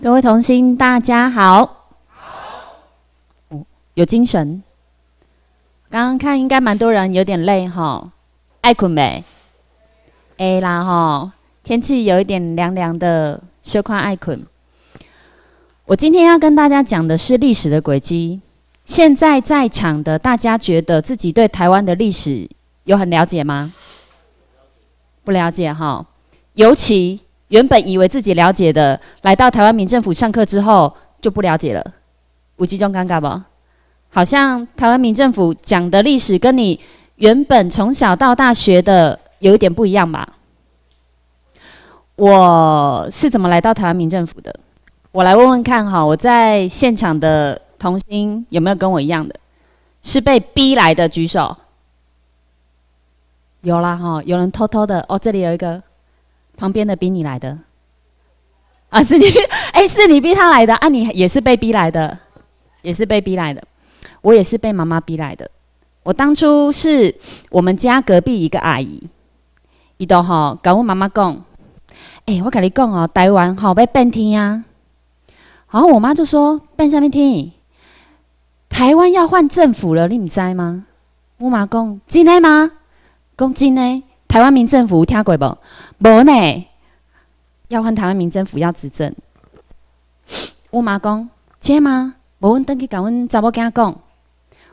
各位童心，大家好。好，有精神。刚刚看应该蛮多人有点累哈，爱困没？哎啦哈，天气有一点凉凉的，休困爱困。我今天要跟大家讲的是历史的轨迹。现在在场的大家觉得自己对台湾的历史有很了解吗？不了解哈，尤其。原本以为自己了解的，来到台湾民政府上课之后就不了解了，五集中尴尬不？好像台湾民政府讲的历史跟你原本从小到大学的有一点不一样吧？我是怎么来到台湾民政府的？我来问问看哈，我在现场的童心有没有跟我一样的？是被逼来的？举手。有啦哈，有人偷偷的哦，这里有一个。旁边的逼你来的啊，是你 哎，是你逼他来的啊？你也是被逼来的，也是被逼来的。我也是被妈妈逼来的。我当初是我们家隔壁一个阿姨，伊都哈，跟我妈妈讲，哎，我跟你讲哦，台湾好被变天呀。然后我妈就说变下面天，台湾要换政府了，你唔知吗？我妈讲真的吗？讲真的，台湾民政府听过不？无呢，要换台湾民政府要执政。我妈讲，切吗？无，阮登去讲，阮查某跟我讲，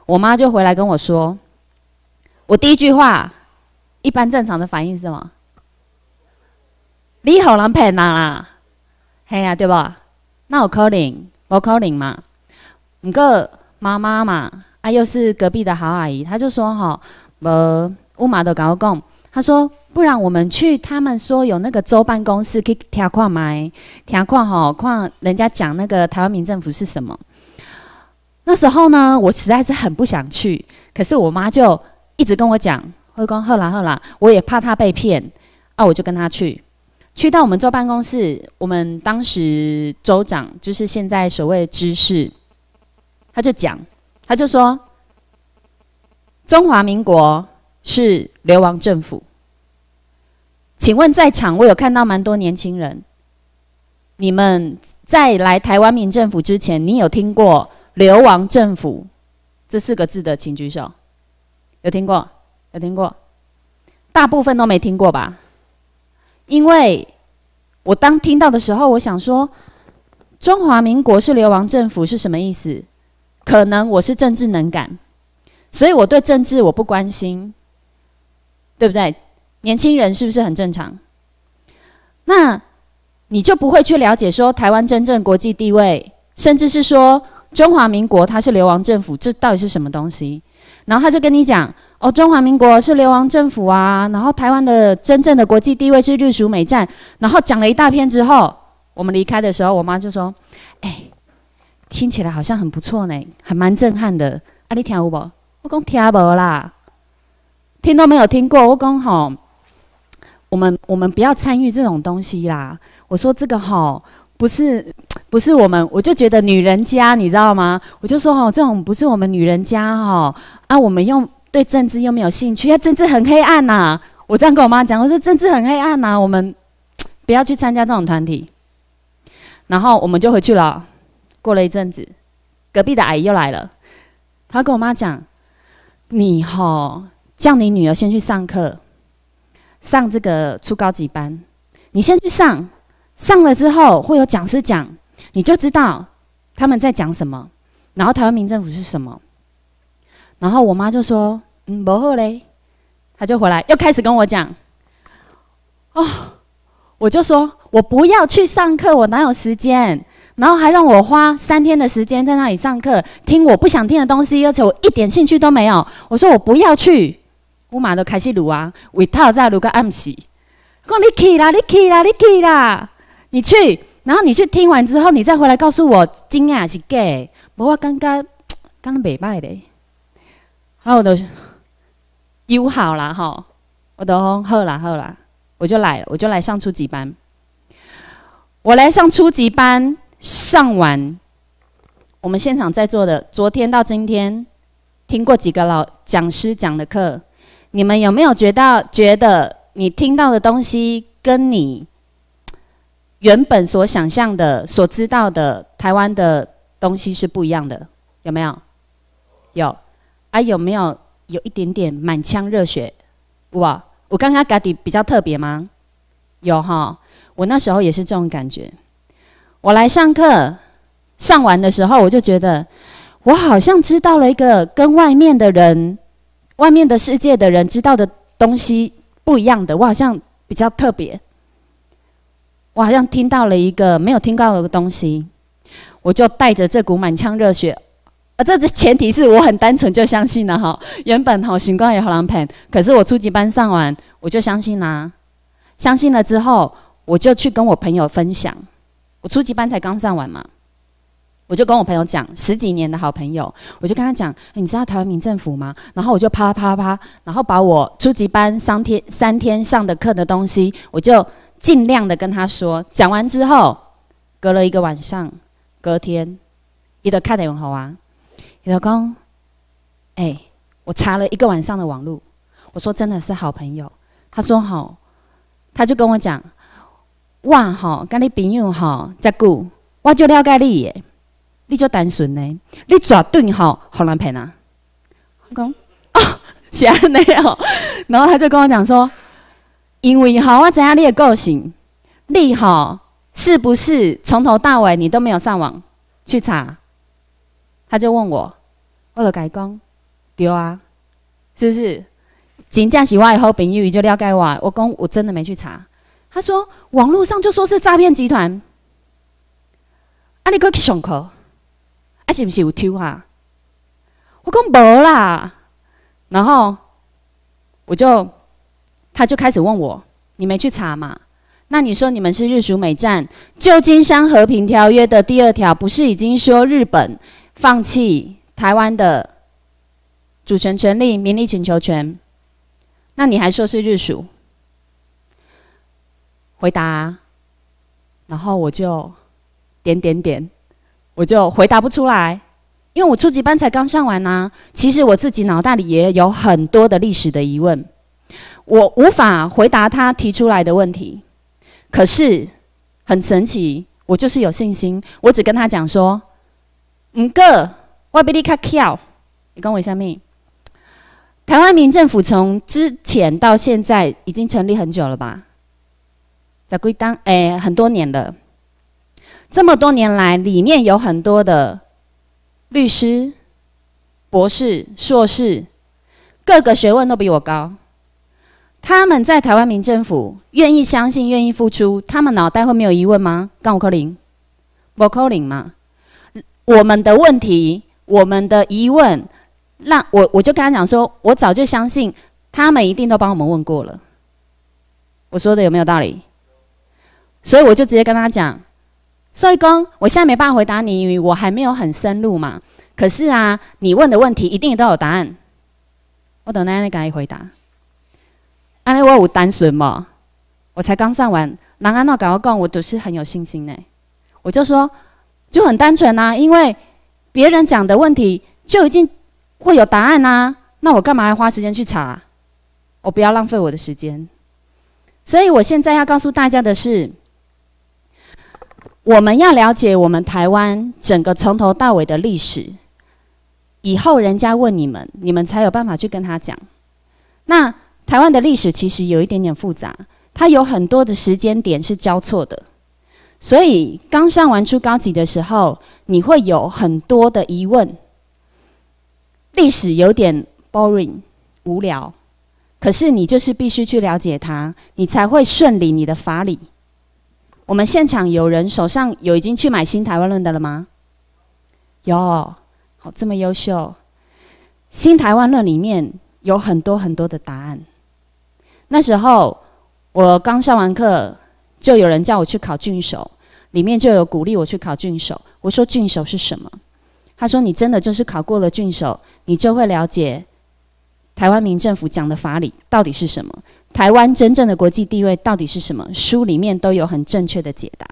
我妈就回来跟我说，我第一句话，一般正常的反应是什么？你好，难骗啦，系呀，对不？那有可能，无可能嘛。五过妈妈嘛，啊又是隔壁的好阿姨，她就说哈，无阮妈都跟我讲。他说：“不然我们去，他们说有那个州办公室可以调矿买调矿吼矿，人家讲那个台湾民政府是什么？那时候呢，我实在是很不想去，可是我妈就一直跟我讲：‘灰公，后来后来，我也怕他被骗，啊，我就跟他去。’去到我们州办公室，我们当时州长就是现在所谓的知事，他就讲，他就说中华民国。”是流亡政府。请问在场，我有看到蛮多年轻人。你们在来台湾民政府之前，你有听过“流亡政府”这四个字的，请举手。有听过？有听过？大部分都没听过吧？因为，我当听到的时候，我想说，中华民国是流亡政府是什么意思？可能我是政治能感，所以我对政治我不关心。对不对？年轻人是不是很正常？那你就不会去了解说台湾真正国际地位，甚至是说中华民国它是流亡政府，这到底是什么东西？然后他就跟你讲哦，中华民国是流亡政府啊，然后台湾的真正的国际地位是隶属美占，然后讲了一大片之后，我们离开的时候，我妈就说：“哎，听起来好像很不错呢，还蛮震撼的。啊，你听有无？我讲听无啦。”听都没有听过，我讲吼，我们我们不要参与这种东西啦。我说这个吼，不是不是我们，我就觉得女人家你知道吗？我就说吼，这种不是我们女人家吼啊，我们又对政治又没有兴趣，要政治很黑暗呐。我这样跟我妈讲，我说政治很黑暗呐，我们不要去参加这种团体。然后我们就回去了。过了一阵子，隔壁的阿姨又来了，她跟我妈讲，你吼。叫你女儿先去上课，上这个初高级班，你先去上，上了之后会有讲师讲，你就知道他们在讲什么。然后台湾民政府是什么？然后我妈就说：“嗯，不后嘞。”她就回来又开始跟我讲。哦，我就说我不要去上课，我哪有时间？然后还让我花三天的时间在那里上课，听我不想听的东西，而且我一点兴趣都没有。我说我不要去。我马都开始录啊，尾套再录个暗戏。讲你去啦，你去啦，你去啦，你去。然后你去听完之后，你再回来告诉我，真还是假？无我感觉，刚未歹咧。还我就是，有好啦吼。我都哦，好啦好啦，我就来，我就来上初级班。我来上初级班，上完，我们现场在座的，昨天到今天，听过几个老讲师讲的课。你们有没有觉得觉得你听到的东西跟你原本所想象的、所知道的台湾的东西是不一样的？有没有？有。啊，有没有有一点点满腔热血？哇！我刚刚 g a d y 比较特别吗？有哈。我那时候也是这种感觉。我来上课，上完的时候我就觉得，我好像知道了一个跟外面的人。外面的世界的人知道的东西不一样的，我好像比较特别。我好像听到了一个没有听到的东西，我就带着这股满腔热血，啊，这前提是我很单纯就相信了哈。原本哈，寻光也好狼陪，可是我初级班上完，我就相信啦。相信了之后，我就去跟我朋友分享。我初级班才刚上完嘛。我就跟我朋友讲，十几年的好朋友，我就跟他讲，你知道台湾民政府吗？然后我就啪啦啪啦啪，然后把我初级班三天三天上的课的东西，我就尽量的跟他说。讲完之后，隔了一个晚上，隔天，你的看点有好啊？你老公，哎，我查了一个晚上的网络，我说真的是好朋友。他说好，他就跟我讲，哇吼，跟你朋友哈，再久，我就了解你耶。你足单纯呢，你绝对吼，好难骗啊？我讲哦，是安尼哦，然后他就跟我讲说，因为吼，我知影你的个性，你吼是不是从头到尾你都没有上网去查？他就问我，我就改讲，对啊，是不是？真正是我的以后，朋友就了解我。我讲我真的没去查。他说网络上就说是诈骗集团，啊你个去上课。啊，是不是有丢哈？我讲无啦，然后我就他就开始问我，你没去查嘛？那你说你们是日属美战《旧金山和平条约的第二条不是已经说日本放弃台湾的主权权利、民利请求权？那你还说是日属？回答，然后我就点点点。我就回答不出来，因为我初级班才刚上完呐。其实我自己脑袋里也有很多的历史的疑问，我无法回答他提出来的问题。可是很神奇，我就是有信心。我只跟他讲说：“五个，外比利卡跳。”你跟我一下命。台湾民政府从之前到现在已经成立很久了吧？在归档，哎，很多年了。这么多年来，里面有很多的律师、博士、硕士，各个学问都比我高。他们在台湾民政府愿意相信、愿意付出，他们脑袋会没有疑问吗？杠五扣零，五扣零吗？我们的问题、我们的疑问，让我我就跟他讲说，我早就相信，他们一定都帮我们问过了。我说的有没有道理？所以我就直接跟他讲。所以公，我现在没办法回答你，因为我还没有很深入嘛。可是啊，你问的问题一定都有答案。我等奶奶赶紧回答。安娜，我有单纯吗？我才刚上完，那安娜赶快讲，我都是很有信心呢。我就说，就很单纯啊，因为别人讲的问题就已经会有答案呐，那我干嘛要花时间去查？我不要浪费我的时间。所以我现在要告诉大家的是。我们要了解我们台湾整个从头到尾的历史，以后人家问你们，你们才有办法去跟他讲。那台湾的历史其实有一点点复杂，它有很多的时间点是交错的，所以刚上完初高级的时候，你会有很多的疑问，历史有点 boring 无聊，可是你就是必须去了解它，你才会顺利你的法理。我们现场有人手上有已经去买《新台湾论》的了吗？有，好，这么优秀，《新台湾论》里面有很多很多的答案。那时候我刚上完课，就有人叫我去考郡守，里面就有鼓励我去考郡守。我说郡守是什么？他说你真的就是考过了郡守，你就会了解台湾民政府讲的法理到底是什么。台湾真正的国际地位到底是什么？书里面都有很正确的解答。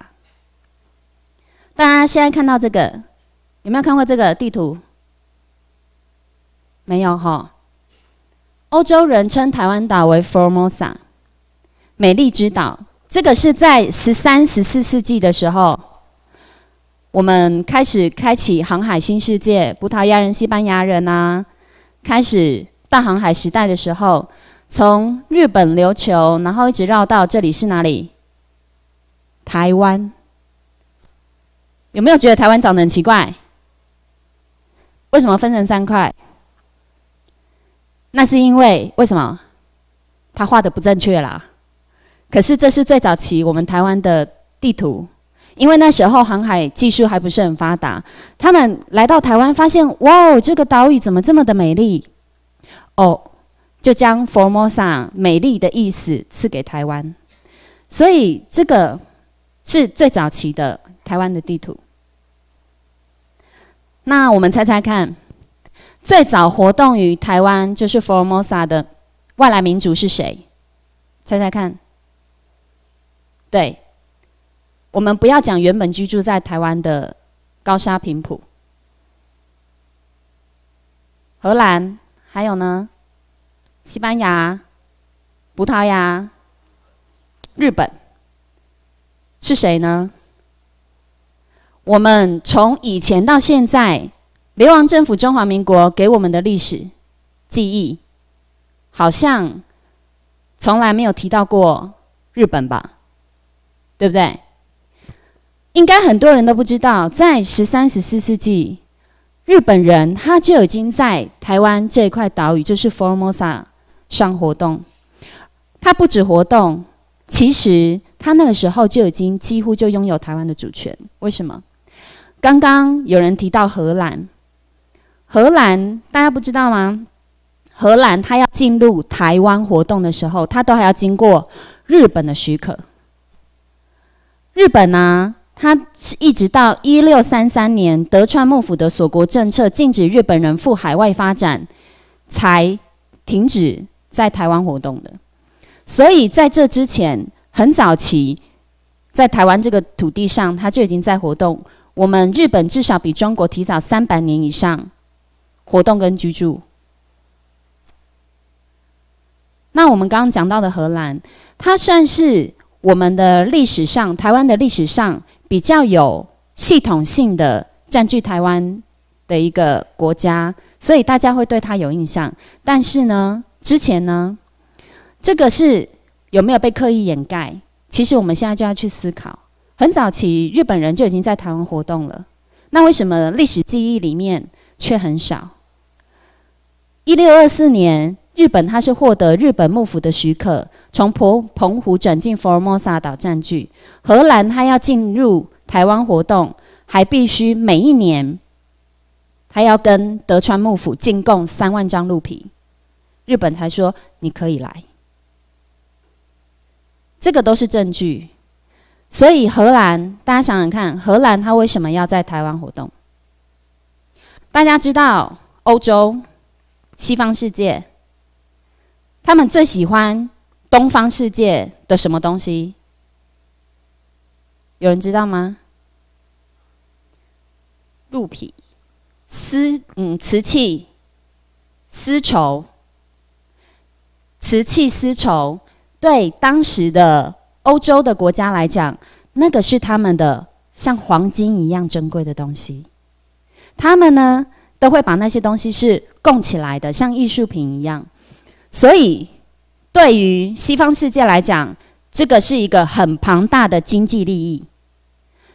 大家现在看到这个，有没有看过这个地图？没有哈。欧洲人称台湾岛为 Formosa，美丽之岛。这个是在十三、十四世纪的时候，我们开始开启航海新世界，葡萄牙人、西班牙人啊，开始大航海时代的时候。从日本琉球，然后一直绕到这里是哪里？台湾。有没有觉得台湾长得奇怪？为什么分成三块？那是因为为什么？他画的不正确啦。可是这是最早期我们台湾的地图，因为那时候航海技术还不是很发达，他们来到台湾，发现哇哦，这个岛屿怎么这么的美丽？哦。就将 Formosa 美丽的意思赐给台湾，所以这个是最早期的台湾的地图。那我们猜猜看，最早活动于台湾就是 Formosa 的外来民族是谁？猜猜看？对，我们不要讲原本居住在台湾的高沙平埔，荷兰，还有呢？西班牙、葡萄牙、日本是谁呢？我们从以前到现在，流亡政府、中华民国给我们的历史记忆，好像从来没有提到过日本吧？对不对？应该很多人都不知道，在十三、十四世纪，日本人他就已经在台湾这一块岛屿，就是 Formosa。上活动，他不止活动，其实他那个时候就已经几乎就拥有台湾的主权。为什么？刚刚有人提到荷兰，荷兰大家不知道吗？荷兰他要进入台湾活动的时候，他都还要经过日本的许可。日本呢，他是一直到一六三三年德川幕府的锁国政策禁止日本人赴海外发展，才停止。在台湾活动的，所以在这之前，很早期在台湾这个土地上，他就已经在活动。我们日本至少比中国提早三百年以上活动跟居住。那我们刚刚讲到的荷兰，它算是我们的历史上台湾的历史上比较有系统性的占据台湾的一个国家，所以大家会对它有印象。但是呢？之前呢，这个是有没有被刻意掩盖？其实我们现在就要去思考，很早期日本人就已经在台湾活动了，那为什么历史记忆里面却很少？一六二四年，日本它是获得日本幕府的许可，从澎澎湖转进佛罗摩萨岛占据。荷兰它要进入台湾活动，还必须每一年，还要跟德川幕府进贡三万张鹿皮。日本才说你可以来，这个都是证据。所以荷兰，大家想想看，荷兰他为什么要在台湾活动？大家知道欧洲、西方世界，他们最喜欢东方世界的什么东西？有人知道吗？鹿皮、丝、嗯，瓷器、丝绸。瓷器、丝绸，对当时的欧洲的国家来讲，那个是他们的像黄金一样珍贵的东西。他们呢，都会把那些东西是供起来的，像艺术品一样。所以，对于西方世界来讲，这个是一个很庞大的经济利益。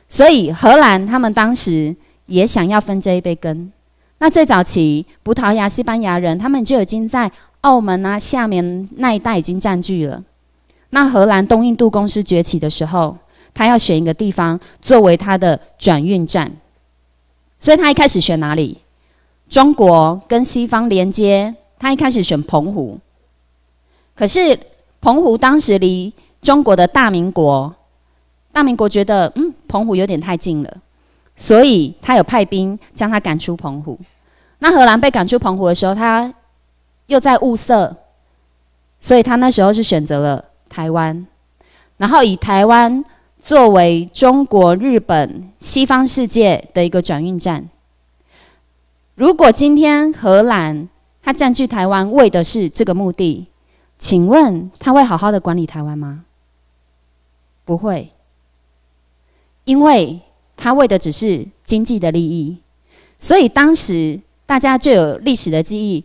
所以，荷兰他们当时也想要分这一杯羹。那最早期，葡萄牙、西班牙人他们就已经在澳门啊、下面那一带已经占据了。那荷兰东印度公司崛起的时候，他要选一个地方作为他的转运站，所以他一开始选哪里？中国跟西方连接，他一开始选澎湖。可是澎湖当时离中国的大明国，大明国觉得，嗯，澎湖有点太近了。所以他有派兵将他赶出澎湖。那荷兰被赶出澎湖的时候，他又在物色，所以他那时候是选择了台湾，然后以台湾作为中国、日本、西方世界的一个转运站。如果今天荷兰他占据台湾，为的是这个目的，请问他会好好的管理台湾吗？不会，因为。他为的只是经济的利益，所以当时大家就有历史的记忆，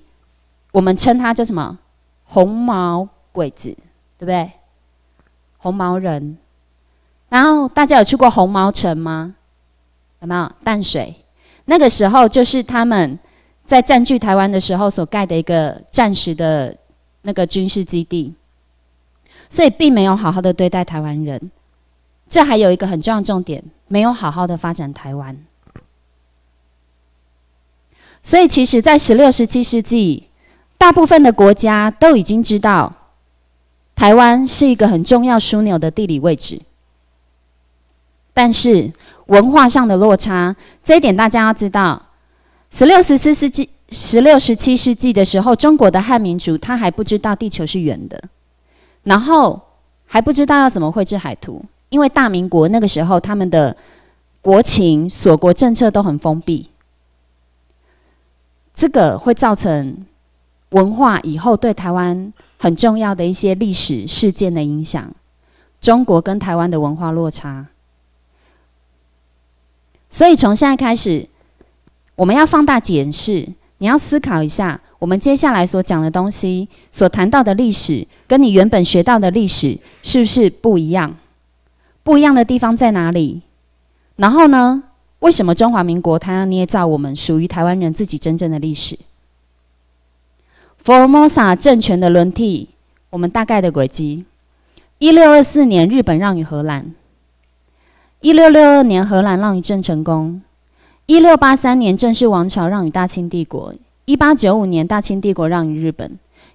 我们称他叫什么“红毛鬼子”，对不对？红毛人。然后大家有去过红毛城吗？有没有淡水？那个时候就是他们在占据台湾的时候所盖的一个战时的那个军事基地，所以并没有好好的对待台湾人。这还有一个很重要重点，没有好好的发展台湾。所以，其实，在十六、十七世纪，大部分的国家都已经知道，台湾是一个很重要枢纽的地理位置。但是，文化上的落差这一点大家要知道。十六、十七世纪，十六、十七世纪的时候，中国的汉民族他还不知道地球是圆的，然后还不知道要怎么绘制海图。因为大明国那个时候，他们的国情、锁国政策都很封闭，这个会造成文化以后对台湾很重要的一些历史事件的影响。中国跟台湾的文化落差，所以从现在开始，我们要放大检视，你要思考一下，我们接下来所讲的东西，所谈到的历史，跟你原本学到的历史是不是不一样？不一样的地方在哪里？然后呢？为什么中华民国它要捏造我们属于台湾人自己真正的历史佛 o r 政权的轮替，我们大概的轨迹：一六二四年，日本让与荷兰；一六六二年，荷兰让与郑成功；一六八三年，郑氏王朝让与大清帝国；一八九五年，大清帝国让与日本；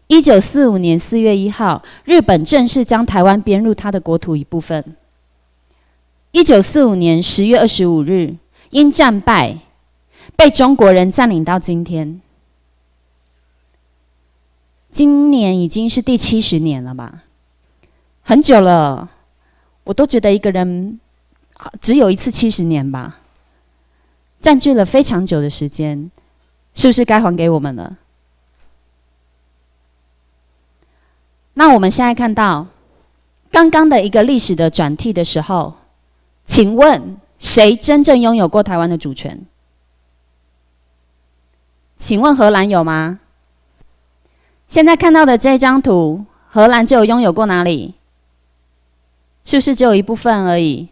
一九四五年四月一号，日本正式将台湾编入它的国土一部分。一九四五年十月二十五日，因战败被中国人占领到今天。今年已经是第七十年了吧？很久了，我都觉得一个人只有一次七十年吧？占据了非常久的时间，是不是该还给我们了？那我们现在看到刚刚的一个历史的转替的时候。请问谁真正拥有过台湾的主权？请问荷兰有吗？现在看到的这张图，荷兰就有拥有过哪里？是不是只有一部分而已？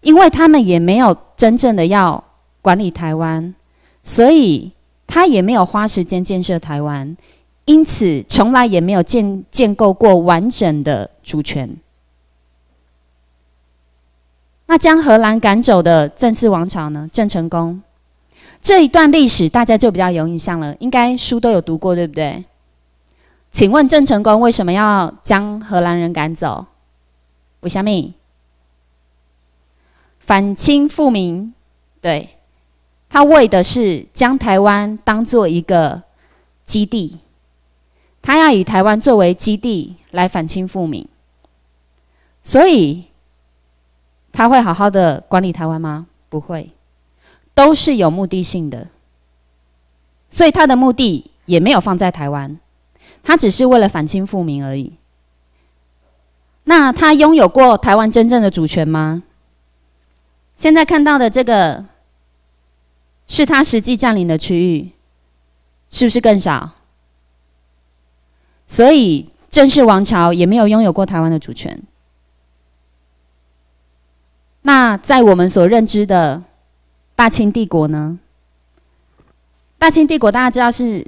因为他们也没有真正的要管理台湾，所以他也没有花时间建设台湾，因此从来也没有建建构过完整的主权。那将荷兰赶走的郑氏王朝呢？郑成功这一段历史，大家就比较有印象了，应该书都有读过，对不对？请问郑成功为什么要将荷兰人赶走？为小米，反清复明，对他为的是将台湾当做一个基地，他要以台湾作为基地来反清复明，所以。他会好好的管理台湾吗？不会，都是有目的性的。所以他的目的也没有放在台湾，他只是为了反清复明而已。那他拥有过台湾真正的主权吗？现在看到的这个，是他实际占领的区域，是不是更少？所以郑氏王朝也没有拥有过台湾的主权。那在我们所认知的大清帝国呢？大清帝国大家知道是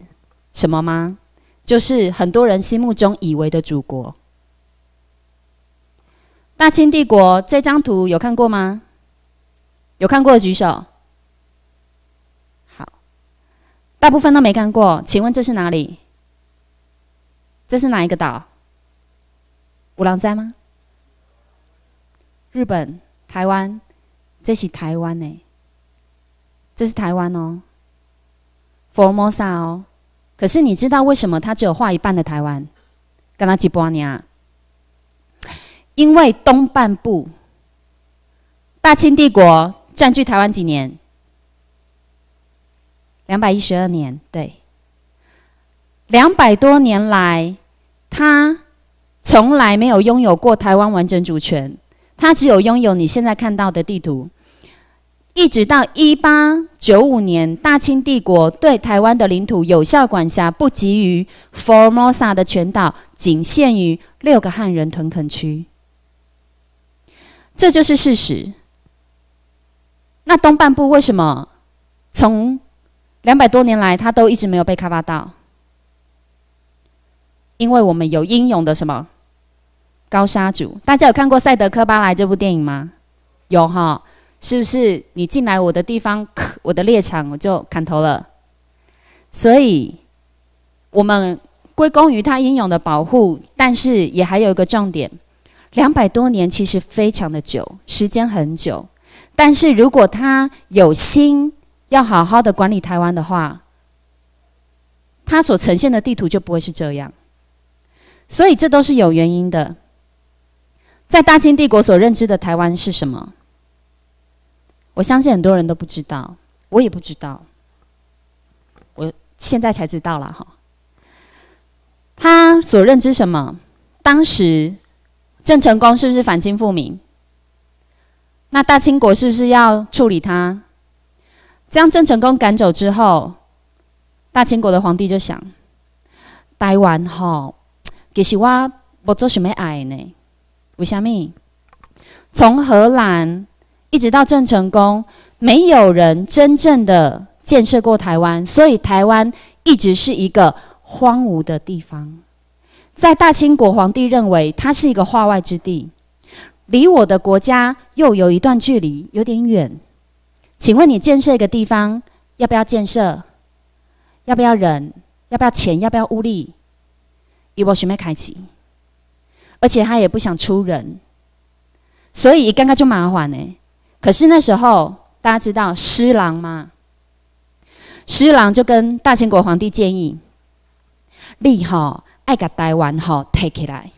什么吗？就是很多人心目中以为的祖国。大清帝国这张图有看过吗？有看过的举手。好，大部分都没看过，请问这是哪里？这是哪一个岛？五郎寨吗？日本。台湾，这是台湾呢，这是台湾哦，Formosa 哦。可是你知道为什么它只有画一半的台湾？跟他几半年啊？因为东半部，大清帝国占据台湾几年？两百一十二年，对，两百多年来，他从来没有拥有过台湾完整主权。他只有拥有你现在看到的地图，一直到一八九五年，大清帝国对台湾的领土有效管辖不及于 Formosa 的全岛，仅限于六个汉人屯垦区。这就是事实。那东半部为什么从两百多年来，它都一直没有被开发到？因为我们有英勇的什么？高沙族，大家有看过《赛德克巴莱》这部电影吗？有哈，是不是你进来我的地方，我的猎场，我就砍头了？所以，我们归功于他英勇的保护，但是也还有一个重点：两百多年其实非常的久，时间很久。但是如果他有心要好好的管理台湾的话，他所呈现的地图就不会是这样。所以，这都是有原因的。在大清帝国所认知的台湾是什么？我相信很多人都不知道，我也不知道，我现在才知道了哈。他所认知什么？当时郑成功是不是反清复明？那大清国是不是要处理他？将郑成功赶走之后，大清国的皇帝就想：台湾哈，其实我不做什么爱呢。不像我，从荷兰一直到郑成功，没有人真正的建设过台湾，所以台湾一直是一个荒芜的地方。在大清国皇帝认为，它是一个化外之地，离我的国家又有一段距离，有点远。请问你建设一个地方，要不要建设？要不要人？要不要钱？要不要物力？一波讯没开启。而且他也不想出人，所以一刚刚就麻烦呢。可是那时候大家知道施琅吗？施琅就跟大清国皇帝建议，立好爱甲台湾哈，take 起来，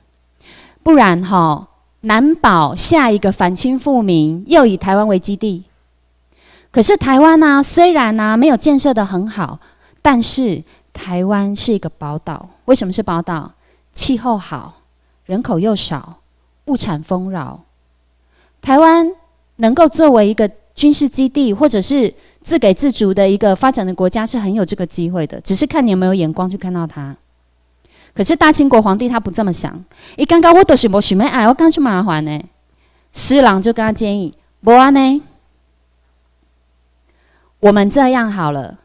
不然哈难保下一个反清复明又以台湾为基地。可是台湾呢，虽然呢没有建设的很好，但是台湾是一个宝岛。为什么是宝岛？气候好。人口又少，物产丰饶，台湾能够作为一个军事基地，或者是自给自足的一个发展的国家，是很有这个机会的。只是看你有没有眼光去看到它。可是大清国皇帝他不这么想，哎，刚刚我都是什么什么哎，我刚去麻烦呢。施琅就跟他建议，不安呢，我们这样好了，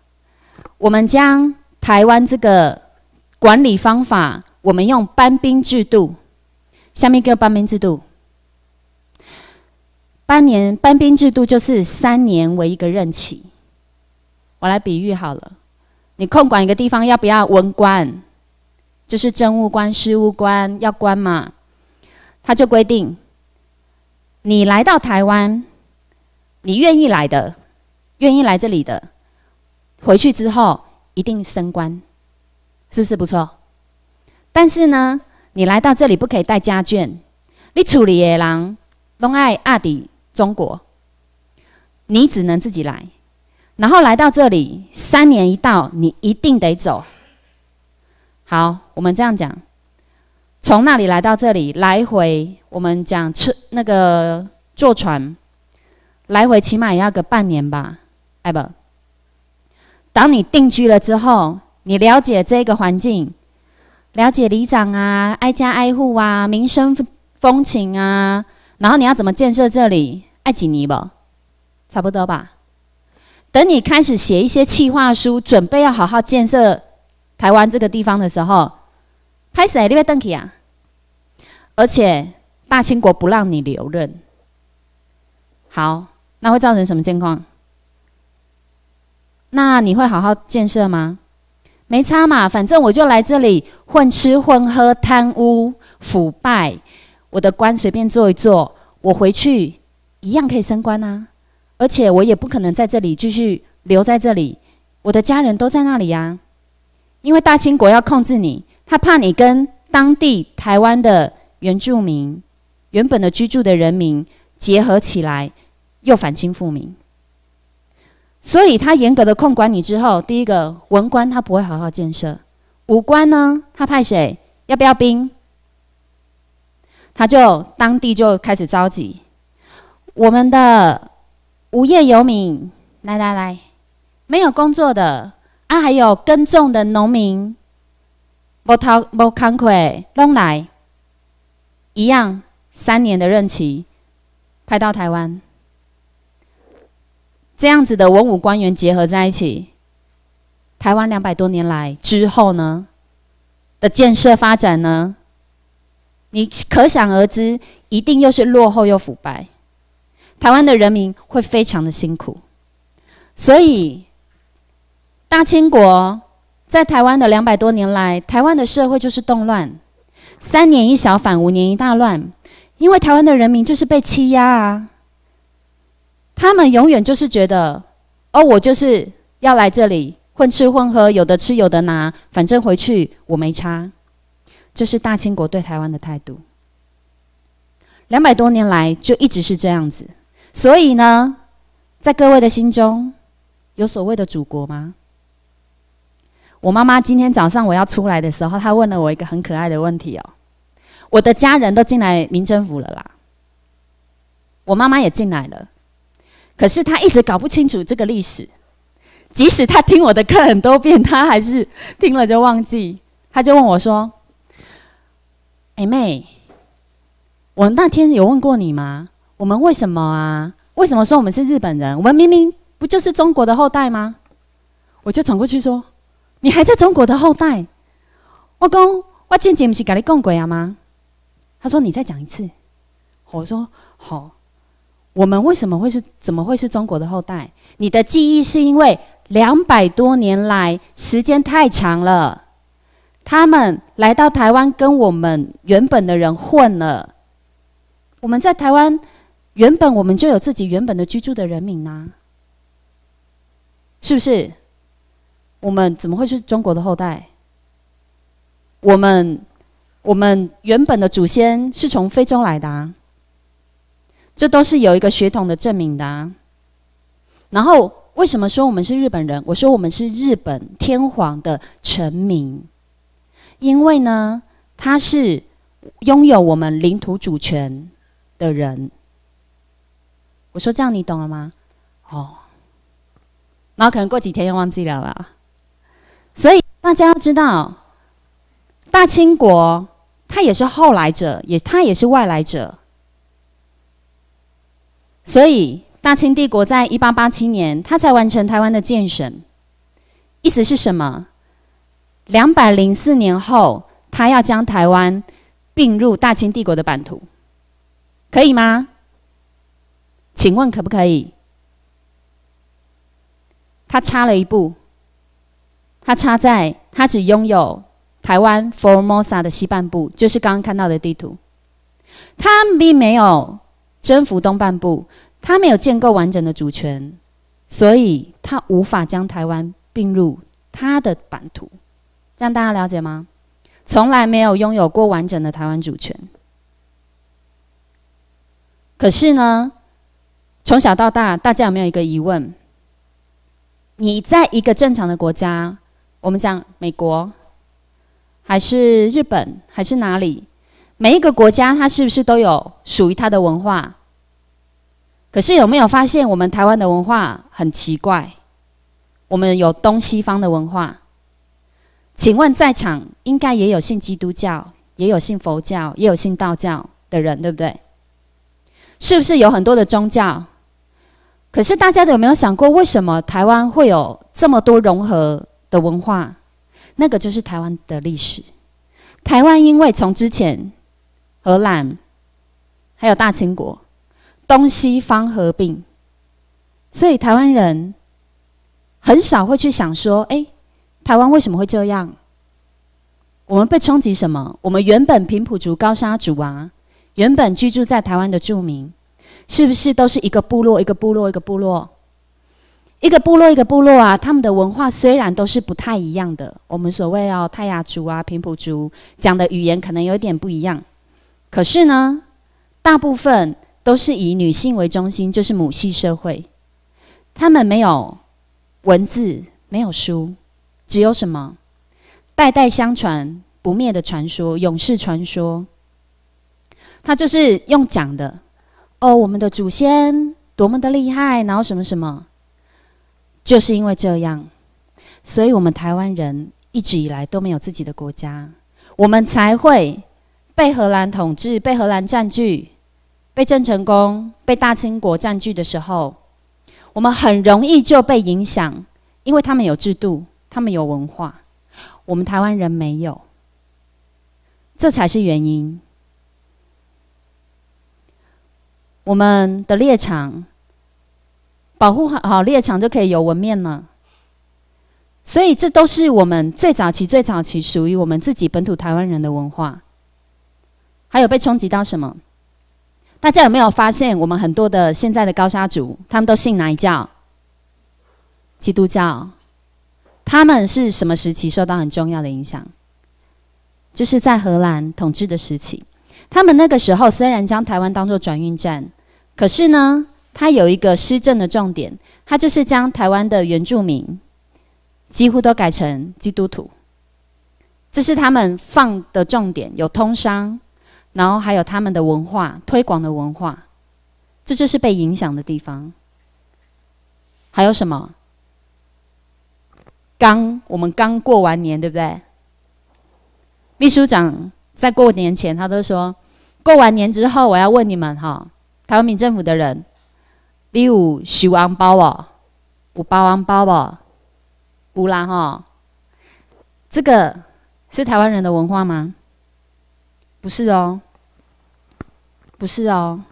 我们将台湾这个管理方法，我们用班兵制度。下面一个班兵制度，八年班兵制度就是三年为一个任期。我来比喻好了，你控管一个地方，要不要文官？就是政务官、事务官要官嘛？他就规定，你来到台湾，你愿意来的，愿意来这里的，回去之后一定升官，是不是不错？但是呢？你来到这里不可以带家眷，你处理的人拢爱阿迪中国，你只能自己来。然后来到这里三年一到，你一定得走。好，我们这样讲，从那里来到这里来回，我们讲车那个坐船，来回起码也要个半年吧。哎不，当你定居了之后，你了解这个环境。了解里长啊，挨家挨户啊，民生风情啊，然后你要怎么建设这里？爱几尼不？差不多吧。等你开始写一些计划书，准备要好好建设台湾这个地方的时候，拍谁你接 d e 啊？而且大清国不让你留任。好，那会造成什么情况？那你会好好建设吗？没差嘛，反正我就来这里混吃混喝、贪污腐败，我的官随便做一做，我回去一样可以升官啊！而且我也不可能在这里继续留在这里，我的家人都在那里呀。因为大清国要控制你，他怕你跟当地台湾的原住民、原本的居住的人民结合起来，又反清复明。所以他严格的控管你之后，第一个文官他不会好好建设，武官呢他派谁？要不要兵？他就当地就开始召集我们的无业游民，来来来，没有工作的啊，还有耕种的农民，无头无扛棍弄来，一样三年的任期派到台湾。这样子的文武官员结合在一起，台湾两百多年来之后呢的建设发展呢，你可想而知，一定又是落后又腐败。台湾的人民会非常的辛苦，所以大清国在台湾的两百多年来，台湾的社会就是动乱，三年一小反，五年一大乱，因为台湾的人民就是被欺压啊。他们永远就是觉得，哦，我就是要来这里混吃混喝，有的吃有的拿，反正回去我没差。这是大清国对台湾的态度，两百多年来就一直是这样子。所以呢，在各位的心中，有所谓的祖国吗？我妈妈今天早上我要出来的时候，她问了我一个很可爱的问题哦，我的家人都进来民政府了啦，我妈妈也进来了。可是他一直搞不清楚这个历史，即使他听我的课很多遍，他还是听了就忘记。他就问我说：“欸、妹，我那天有问过你吗？我们为什么啊？为什么说我们是日本人？我们明明不就是中国的后代吗？”我就闯过去说：“你还在中国的后代？我公，我见天不是跟你讲过啊吗？”他说：“你再讲一次。”我说：“好。”我们为什么会是？怎么会是中国的后代？你的记忆是因为两百多年来时间太长了，他们来到台湾跟我们原本的人混了。我们在台湾，原本我们就有自己原本的居住的人民呐，是不是？我们怎么会是中国的后代？我们，我们原本的祖先是从非洲来的。这都是有一个血统的证明的。然后，为什么说我们是日本人？我说我们是日本天皇的臣民，因为呢，他是拥有我们领土主权的人。我说这样你懂了吗？哦，然后可能过几天又忘记了啦。所以大家要知道，大清国他也是后来者，也他也是外来者。所以，大清帝国在一八八七年，他才完成台湾的建省。意思是什么？两百零四年后，他要将台湾并入大清帝国的版图，可以吗？请问可不可以？他差了一步，他差在，他只拥有台湾 Formosa 的西半部，就是刚刚看到的地图，他并没有。征服东半部，他没有建构完整的主权，所以他无法将台湾并入他的版图。这样大家了解吗？从来没有拥有过完整的台湾主权。可是呢，从小到大，大家有没有一个疑问？你在一个正常的国家，我们讲美国，还是日本，还是哪里？每一个国家，它是不是都有属于它的文化？可是有没有发现，我们台湾的文化很奇怪？我们有东西方的文化。请问在场应该也有信基督教，也有信佛教，也有信道教的人，对不对？是不是有很多的宗教？可是大家有没有想过，为什么台湾会有这么多融合的文化？那个就是台湾的历史。台湾因为从之前。荷兰，还有大清国，东西方合并，所以台湾人很少会去想说：“哎，台湾为什么会这样？我们被冲击什么？我们原本平埔族、高山族啊，原本居住在台湾的住民，是不是都是一个部落、一个部落、一个部落，一个部落、一个部落啊？他们的文化虽然都是不太一样的，我们所谓哦，泰雅族啊、平埔族讲的语言可能有点不一样。”可是呢，大部分都是以女性为中心，就是母系社会。他们没有文字，没有书，只有什么代代相传不灭的传说、勇士传说。他就是用讲的，哦，我们的祖先多么的厉害，然后什么什么。就是因为这样，所以我们台湾人一直以来都没有自己的国家，我们才会。被荷兰统治、被荷兰占据、被郑成功、被大清国占据的时候，我们很容易就被影响，因为他们有制度，他们有文化，我们台湾人没有，这才是原因。我们的猎场，保护好好猎场就可以有文面了。所以，这都是我们最早期、最早期属于我们自己本土台湾人的文化。还有被冲击到什么？大家有没有发现，我们很多的现在的高沙族，他们都信哪一教？基督教。他们是什么时期受到很重要的影响？就是在荷兰统治的时期。他们那个时候虽然将台湾当做转运站，可是呢，他有一个施政的重点，他就是将台湾的原住民几乎都改成基督徒。这是他们放的重点，有通商。然后还有他们的文化，推广的文化，这就是被影响的地方。还有什么？刚我们刚过完年，对不对？秘书长在过年前，他都说过完年之后，我要问你们哈，台湾民政府的人，你有许王包哦，补包王包哦，补啦哈，这个是台湾人的文化吗？不是哦。不是哦，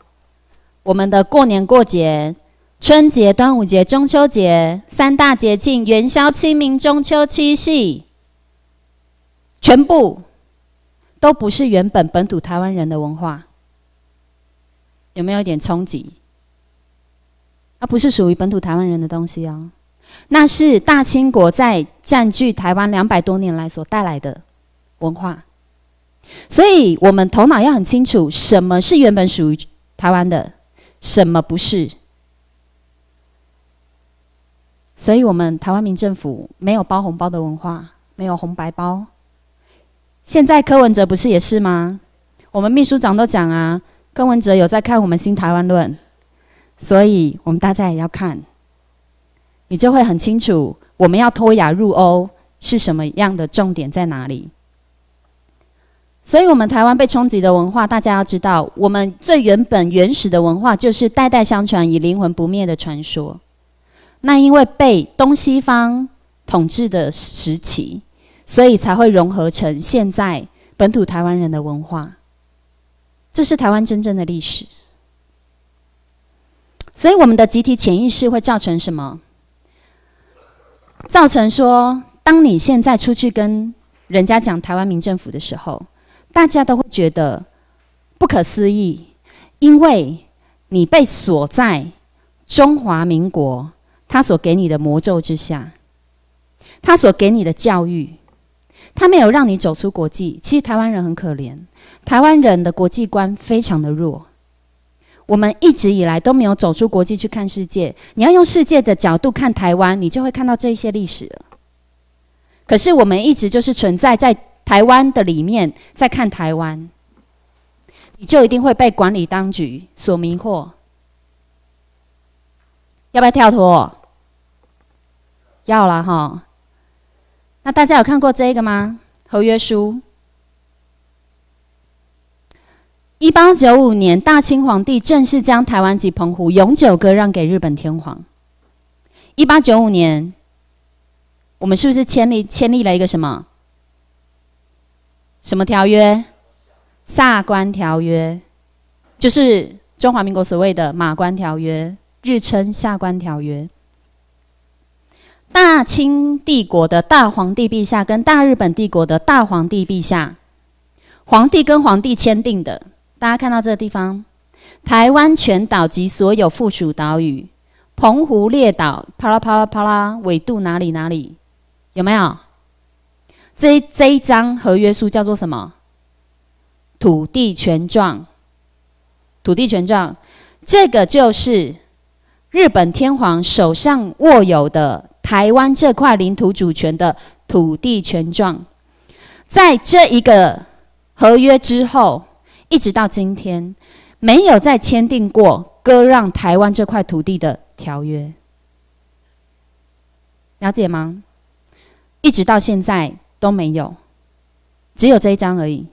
我们的过年过节，春节、端午节、中秋节三大节庆，元宵、清明、中秋、七夕，全部都不是原本本土台湾人的文化。有没有一点冲击？它不是属于本土台湾人的东西哦，那是大清国在占据台湾两百多年来所带来的文化。所以我们头脑要很清楚，什么是原本属于台湾的，什么不是。所以我们台湾民政府没有包红包的文化，没有红白包。现在柯文哲不是也是吗？我们秘书长都讲啊，柯文哲有在看我们新台湾论，所以我们大家也要看，你就会很清楚我们要脱亚入欧是什么样的重点在哪里。所以，我们台湾被冲击的文化，大家要知道，我们最原本原始的文化就是代代相传以灵魂不灭的传说。那因为被东西方统治的时期，所以才会融合成现在本土台湾人的文化。这是台湾真正的历史。所以，我们的集体潜意识会造成什么？造成说，当你现在出去跟人家讲台湾民政府的时候，大家都会觉得不可思议，因为你被锁在中华民国，他所给你的魔咒之下，他所给你的教育，他没有让你走出国际。其实台湾人很可怜，台湾人的国际观非常的弱。我们一直以来都没有走出国际去看世界。你要用世界的角度看台湾，你就会看到这一些历史了。可是我们一直就是存在在。台湾的里面在看台湾，你就一定会被管理当局所迷惑。要不要跳脱？要了哈。那大家有看过这个吗？合约书。一八九五年，大清皇帝正式将台湾及澎湖永久割让给日本天皇。一八九五年，我们是不是签立签立了一个什么？什么条约？《下关条约》，就是中华民国所谓的《马关条约》，日称《下关条约》。大清帝国的大皇帝陛下跟大日本帝国的大皇帝陛下，皇帝跟皇帝签订的。大家看到这个地方，台湾全岛及所有附属岛屿，澎湖列岛，啪啦啪啦啪啦，纬度哪里哪里，有没有？这这一张合约书叫做什么？土地权状，土地权状，这个就是日本天皇手上握有的台湾这块领土主权的土地权状。在这一个合约之后，一直到今天，没有再签订过割让台湾这块土地的条约，了解吗？一直到现在。都没有，只有这一张而已。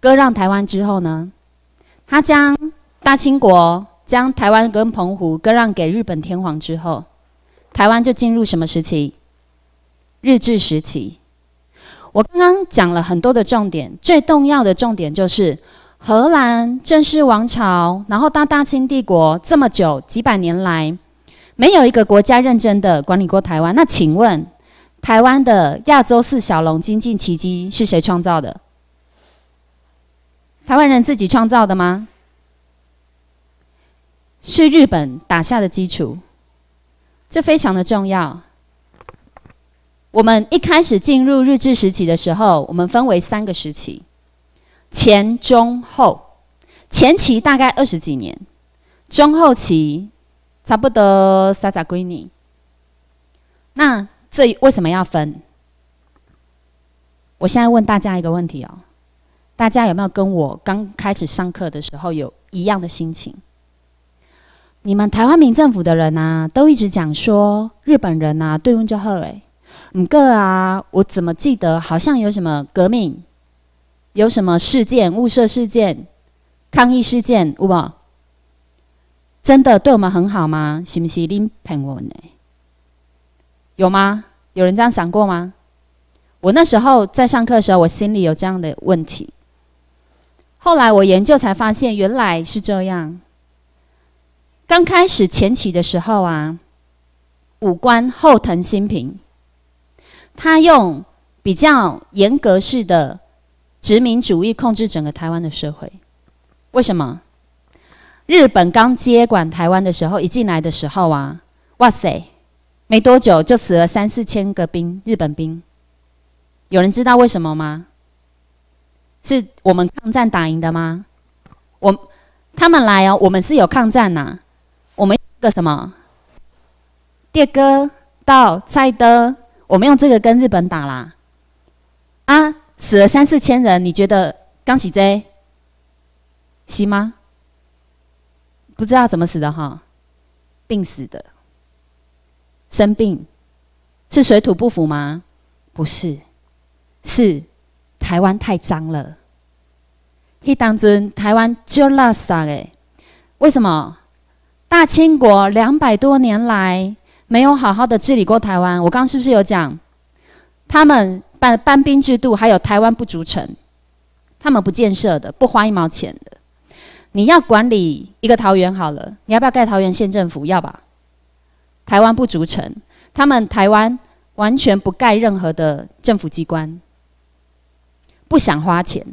割让台湾之后呢？他将大清国将台湾跟澎湖割让给日本天皇之后，台湾就进入什么时期？日治时期。我刚刚讲了很多的重点，最重要的重点就是荷兰、正式王朝，然后到大清帝国这么久几百年来。没有一个国家认真的管理过台湾。那请问，台湾的亚洲四小龙经济奇迹是谁创造的？台湾人自己创造的吗？是日本打下的基础。这非常的重要。我们一开始进入日治时期的时候，我们分为三个时期：前、中、后。前期大概二十几年，中后期。差不多啥子闺女。那这为什么要分？我现在问大家一个问题哦，大家有没有跟我刚开始上课的时候有一样的心情？你们台湾民政府的人呐，都一直讲说日本人呐，对唔就好哎，五个啊，我怎么记得好像有什么革命，有什么事件、物色事件、抗议事件，对吧？真的对我们很好吗？是不是您骗我呢？有吗？有人这样想过吗？我那时候在上课的时候，我心里有这样的问题。后来我研究才发现，原来是这样。刚开始前期的时候啊，五官后藤新平，他用比较严格式的殖民主义控制整个台湾的社会。为什么？日本刚接管台湾的时候，一进来的时候啊，哇塞，没多久就死了三四千个兵，日本兵。有人知道为什么吗？是我们抗战打赢的吗？我，他们来哦，我们是有抗战呐，我们个什么？迭哥到猜刀，我们用这个跟日本打啦。啊，死了三四千人，你觉得刚起贼行吗？不知道怎么死的哈，病死的。生病是水土不服吗？不是，是台湾太脏了。He 当尊台湾就垃圾哎，为什么？大清国两百多年来没有好好的治理过台湾。我刚刚是不是有讲他们搬搬兵制度，还有台湾不足城，他们不建设的，不花一毛钱的。你要管理一个桃园好了，你要不要盖桃园县政府？要吧？台湾不足城，他们台湾完全不盖任何的政府机关，不想花钱，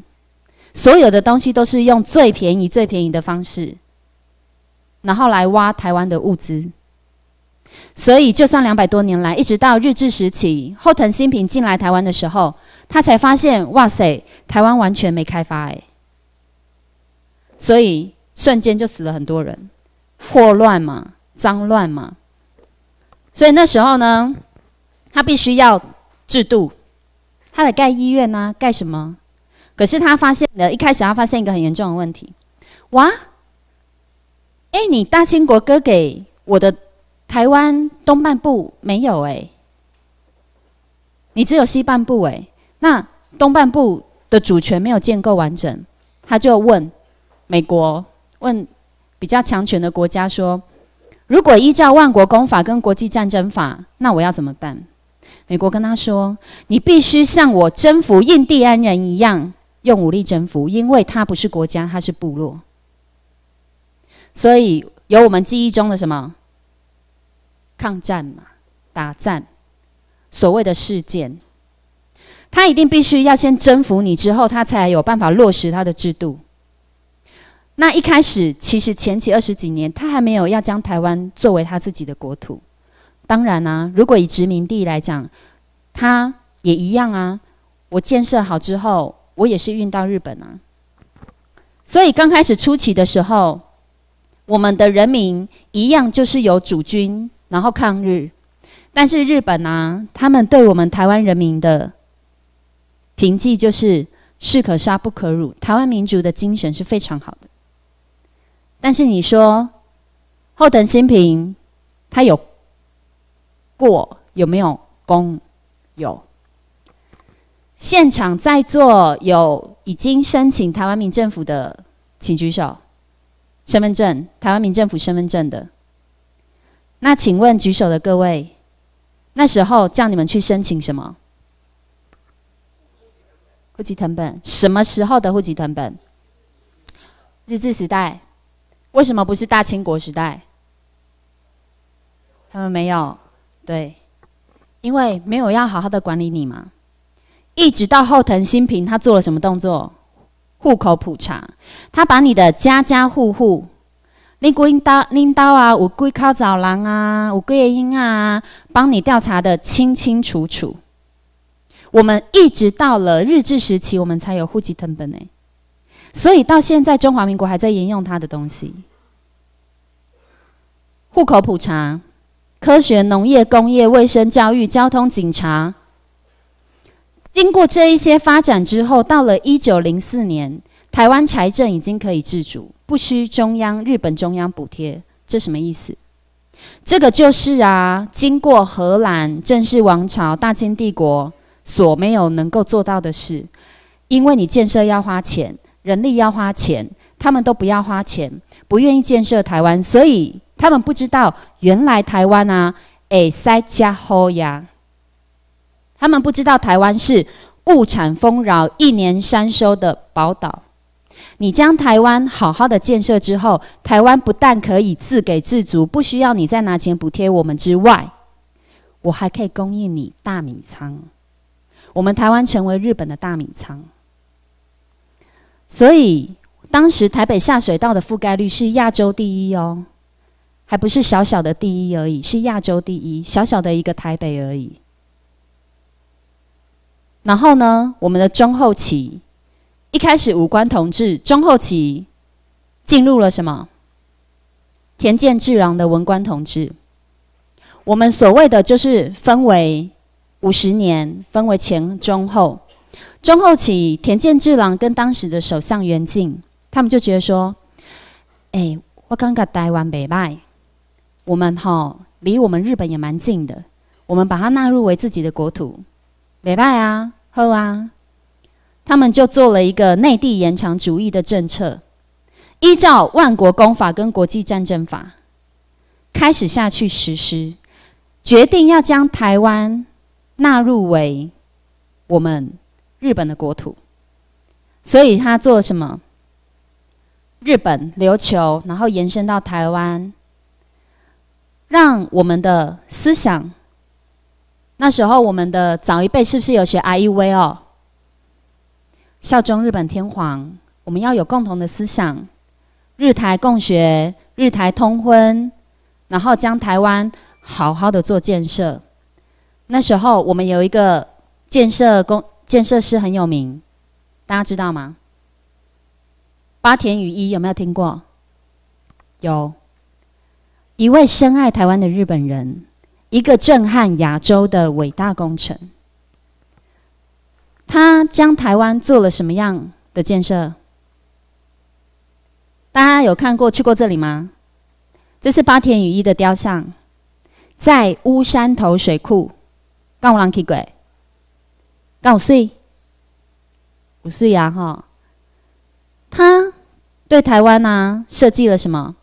所有的东西都是用最便宜、最便宜的方式，然后来挖台湾的物资。所以，就算两百多年来，一直到日治时期，后藤新平进来台湾的时候，他才发现，哇塞，台湾完全没开发哎。所以瞬间就死了很多人，霍乱嘛，脏乱嘛。所以那时候呢，他必须要制度，他得盖医院呢，盖什么？可是他发现了，一开始他发现一个很严重的问题，哇！哎，你大清国割给我的台湾东半部没有哎，你只有西半部哎，那东半部的主权没有建构完整，他就问。美国问比较强权的国家说：“如果依照万国公法跟国际战争法，那我要怎么办？”美国跟他说：“你必须像我征服印第安人一样，用武力征服，因为他不是国家，他是部落。所以有我们记忆中的什么抗战嘛，打战所谓的事件，他一定必须要先征服你之后，他才有办法落实他的制度。”那一开始，其实前期二十几年，他还没有要将台湾作为他自己的国土。当然呢，如果以殖民地来讲，他也一样啊。我建设好之后，我也是运到日本啊。所以刚开始初期的时候，我们的人民一样就是有主君，然后抗日。但是日本啊，他们对我们台湾人民的评记就是“士可杀不可辱”。台湾民族的精神是非常好的。但是你说后藤新平，他有过有没有功？有。现场在座有已经申请台湾民政府的，请举手。身份证，台湾民政府身份证的。那请问举手的各位，那时候叫你们去申请什么？户籍成本？什么时候的户籍成本？日治时代。为什么不是大清国时代？他们没有对，因为没有要好好的管理你嘛。一直到后藤新平，他做了什么动作？户口普查，他把你的家家户户拎归刀、拎刀啊，五龟靠早狼啊，五龟叶鹰啊，帮你调查的清清楚楚。我们一直到了日治时期，我们才有户籍成本哎。所以到现在，中华民国还在沿用他的东西。户口普查、科学、农业、工业、卫生、教育、交通、警察，经过这一些发展之后，到了一九零四年，台湾财政已经可以自主，不需中央、日本中央补贴。这什么意思？这个就是啊，经过荷兰、正式王朝、大清帝国所没有能够做到的事，因为你建设要花钱。人力要花钱，他们都不要花钱，不愿意建设台湾，所以他们不知道原来台湾啊，哎塞加吼呀，他们不知道台湾是物产丰饶、一年三收的宝岛。你将台湾好好的建设之后，台湾不但可以自给自足，不需要你再拿钱补贴我们之外，我还可以供应你大米仓。我们台湾成为日本的大米仓。所以，当时台北下水道的覆盖率是亚洲第一哦，还不是小小的第一而已，是亚洲第一，小小的一个台北而已。然后呢，我们的中后期，一开始武官同志，中后期进入了什么？田健治郎的文官同志，我们所谓的就是分为五十年，分为前、中、后。中后期，田健治郎跟当时的首相袁静，他们就觉得说：“哎，我刚刚台湾北拜，我们哈离我们日本也蛮近的，我们把它纳入为自己的国土，北拜啊，喝啊。”他们就做了一个内地延长主义的政策，依照万国公法跟国际战争法，开始下去实施，决定要将台湾纳入为我们。日本的国土，所以他做什么？日本、琉球，然后延伸到台湾，让我们的思想。那时候，我们的早一辈是不是有学 I E V 哦？效忠日本天皇，我们要有共同的思想。日台共学，日台通婚，然后将台湾好好的做建设。那时候，我们有一个建设工。建设师很有名，大家知道吗？八田雨衣有没有听过？有，一位深爱台湾的日本人，一个震撼亚洲的伟大工程。他将台湾做了什么样的建设？大家有看过、去过这里吗？这是八田雨衣的雕像，在乌山头水库。鬼！刚五岁，五岁呀！哈，他对台湾啊设计了什么？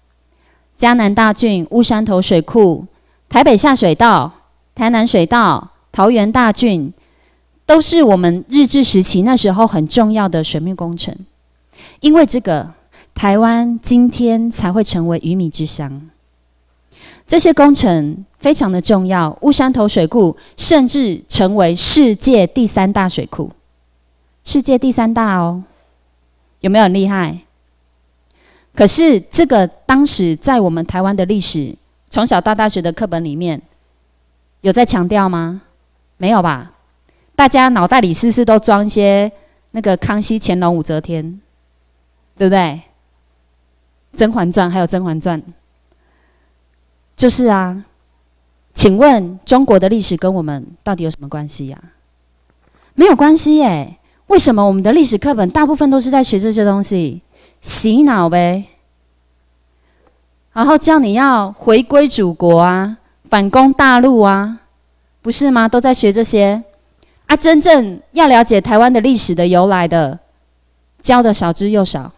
江南大郡乌山头水库、台北下水道、台南水道、桃园大郡，都是我们日治时期那时候很重要的水利工程。因为这个，台湾今天才会成为鱼米之乡。这些工程。非常的重要，乌山头水库甚至成为世界第三大水库，世界第三大哦，有没有很厉害？可是这个当时在我们台湾的历史，从小到大学的课本里面，有在强调吗？没有吧？大家脑袋里是不是都装一些那个康熙、乾隆、武则天，对不对？《甄嬛传》还有《甄嬛传》，就是啊。请问中国的历史跟我们到底有什么关系呀？没有关系耶？为什么我们的历史课本大部分都是在学这些东西？洗脑呗！然后叫你要回归祖国啊，反攻大陆啊，不是吗？都在学这些啊，真正要了解台湾的历史的由来的，教的少之又少，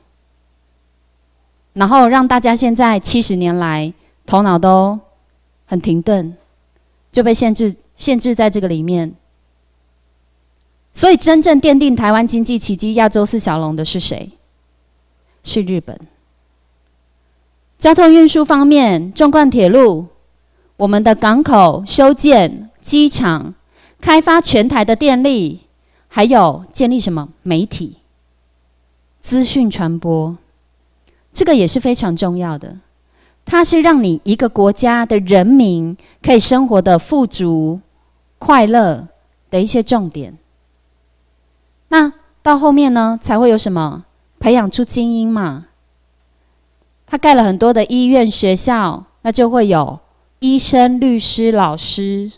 然后让大家现在七十年来头脑都很停顿。就被限制限制在这个里面，所以真正奠定台湾经济奇迹、亚洲四小龙的是谁？是日本。交通运输方面，纵贯铁路，我们的港口修建、机场开发、全台的电力，还有建立什么媒体、资讯传播，这个也是非常重要的。它是让你一个国家的人民可以生活的富足、快乐的一些重点。那到后面呢，才会有什么培养出精英嘛？他盖了很多的医院、学校，那就会有医生、律师、老师，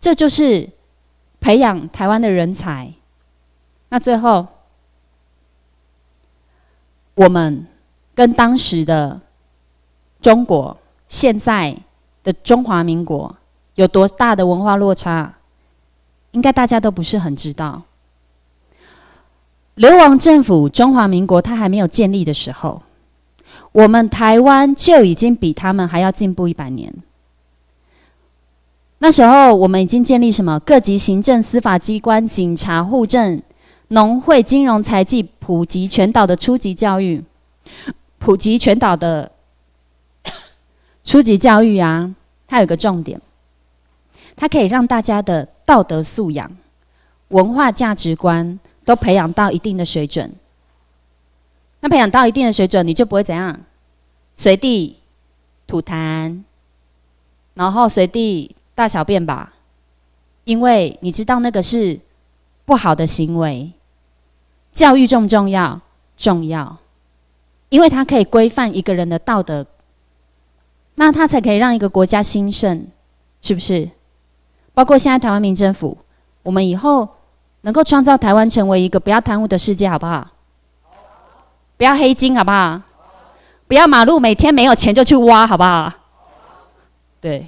这就是培养台湾的人才。那最后，我们跟当时的。中国现在的中华民国有多大的文化落差？应该大家都不是很知道。流亡政府中华民国它还没有建立的时候，我们台湾就已经比他们还要进步一百年。那时候我们已经建立什么各级行政、司法机关、警察、护政、农会、金融、财计，普及全岛的初级教育，普及全岛的。初级教育啊，它有个重点，它可以让大家的道德素养、文化价值观都培养到一定的水准。那培养到一定的水准，你就不会怎样随地吐痰，然后随地大小便吧？因为你知道那个是不好的行为。教育重不重要，重要，因为它可以规范一个人的道德。那它才可以让一个国家兴盛，是不是？包括现在台湾民政府，我们以后能够创造台湾成为一个不要贪污的世界，好不好？不要黑金，好不好？不要马路每天没有钱就去挖，好不好？对。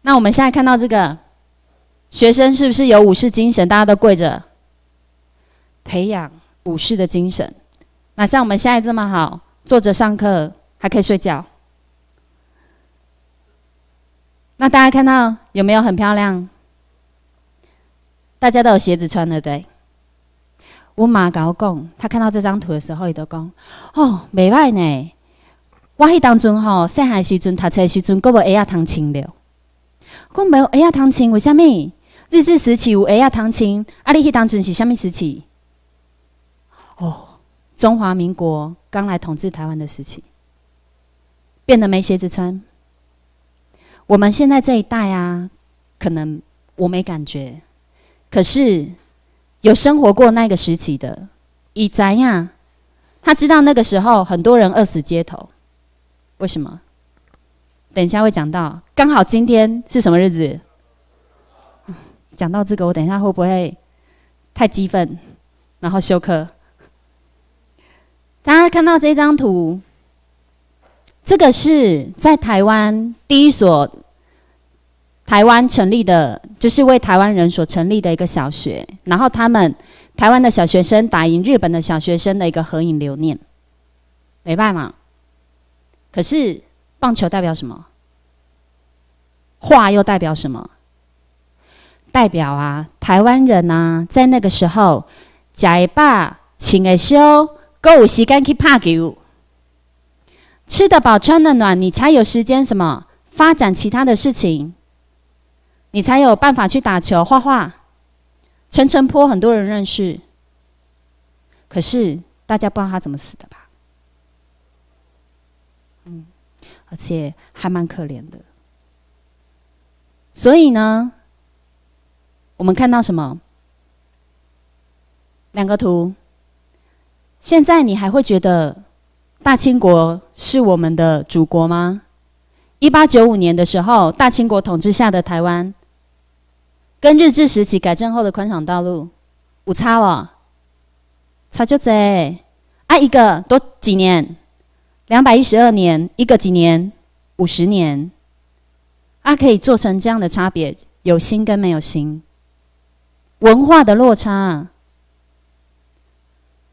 那我们现在看到这个学生，是不是有武士精神？大家都跪着，培养武士的精神。那像我们现在这么好，坐着上课还可以睡觉。那大家看到有没有很漂亮？大家都有鞋子穿，对不对？我马高讲，她看到这张图的时候，伊都讲：“哦，未歹呢。我迄当初吼，细汉时阵、读册时阵，都无鞋要烫穿了。讲没有鞋要烫穿，为什么？日治时期有鞋要烫穿，啊，你去当初是虾米时期？哦，中华民国刚来统治台湾的时期，变得没鞋子穿。”我们现在这一代啊，可能我没感觉，可是有生活过那个时期的以咱呀，他知道那个时候很多人饿死街头，为什么？等一下会讲到，刚好今天是什么日子？讲到这个，我等一下会不会太激愤，然后休克？大家看到这张图？这个是在台湾第一所台湾成立的，就是为台湾人所成立的一个小学。然后他们台湾的小学生打赢日本的小学生的一个合影留念，没办法。可是棒球代表什么？画又代表什么？代表啊，台湾人啊，在那个时候，家爸请的少，够有时间去拍球。吃的饱，穿的暖，你才有时间什么发展其他的事情，你才有办法去打球、画画。陈诚坡很多人认识，可是大家不知道他怎么死的吧？而且还蛮可怜的。所以呢，我们看到什么两个图？现在你还会觉得？大清国是我们的祖国吗？一八九五年的时候，大清国统治下的台湾，跟日治时期改正后的宽敞道路，五差哦，差就这，啊一个多几年，两百一十二年，一个几年，五十年，啊可以做成这样的差别，有心跟没有心，文化的落差，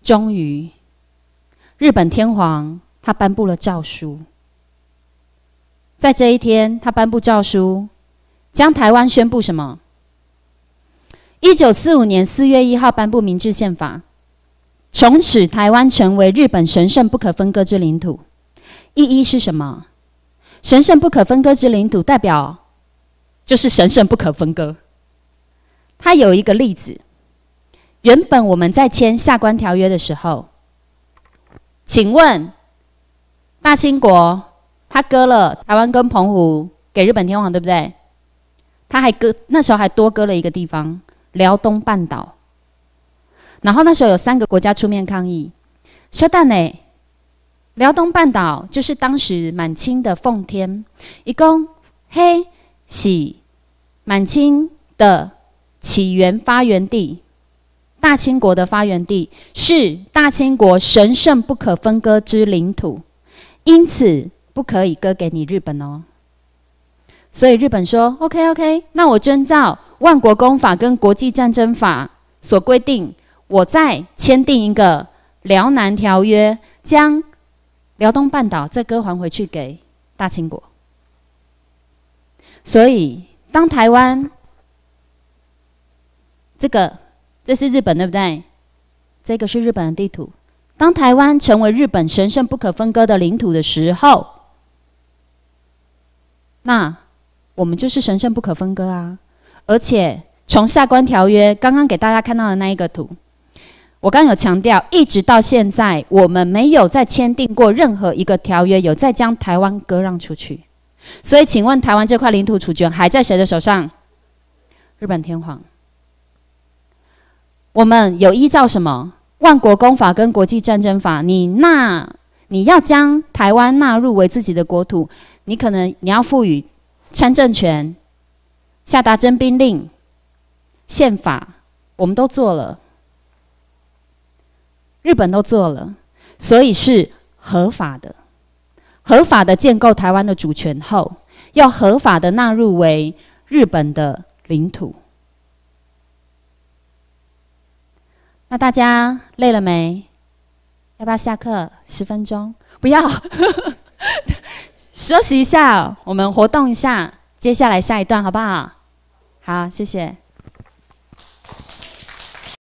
终于。日本天皇他颁布了诏书，在这一天他颁布诏书，将台湾宣布什么？一九四五年四月一号颁布《明治宪法》，从此台湾成为日本神圣不可分割之领土。意义是什么？神圣不可分割之领土代表就是神圣不可分割。他有一个例子，原本我们在签《下关条约》的时候。请问，大清国他割了台湾跟澎湖给日本天皇，对不对？他还割那时候还多割了一个地方——辽东半岛。然后那时候有三个国家出面抗议，说：“但呢，辽东半岛就是当时满清的奉天，一共黑、喜，满清的起源发源地。”大清国的发源地是大清国神圣不可分割之领土，因此不可以割给你日本哦。所以日本说：“OK OK，那我遵照万国公法跟国际战争法所规定，我再签订一个辽南条约，将辽东半岛再割还回去给大清国。所以当台湾这个。”这是日本对不对？这个是日本的地图。当台湾成为日本神圣不可分割的领土的时候，那我们就是神圣不可分割啊！而且从下关条约刚刚给大家看到的那一个图，我刚有强调，一直到现在我们没有再签订过任何一个条约，有再将台湾割让出去。所以，请问台湾这块领土主权还在谁的手上？日本天皇。我们有依照什么万国公法跟国际战争法？你纳，你要将台湾纳入为自己的国土，你可能你要赋予参政权、下达征兵令、宪法，我们都做了，日本都做了，所以是合法的，合法的建构台湾的主权后，要合法的纳入为日本的领土。那大家累了没？要不要下课十分钟？不要，休息一下，我们活动一下，接下来下一段好不好？好，谢谢。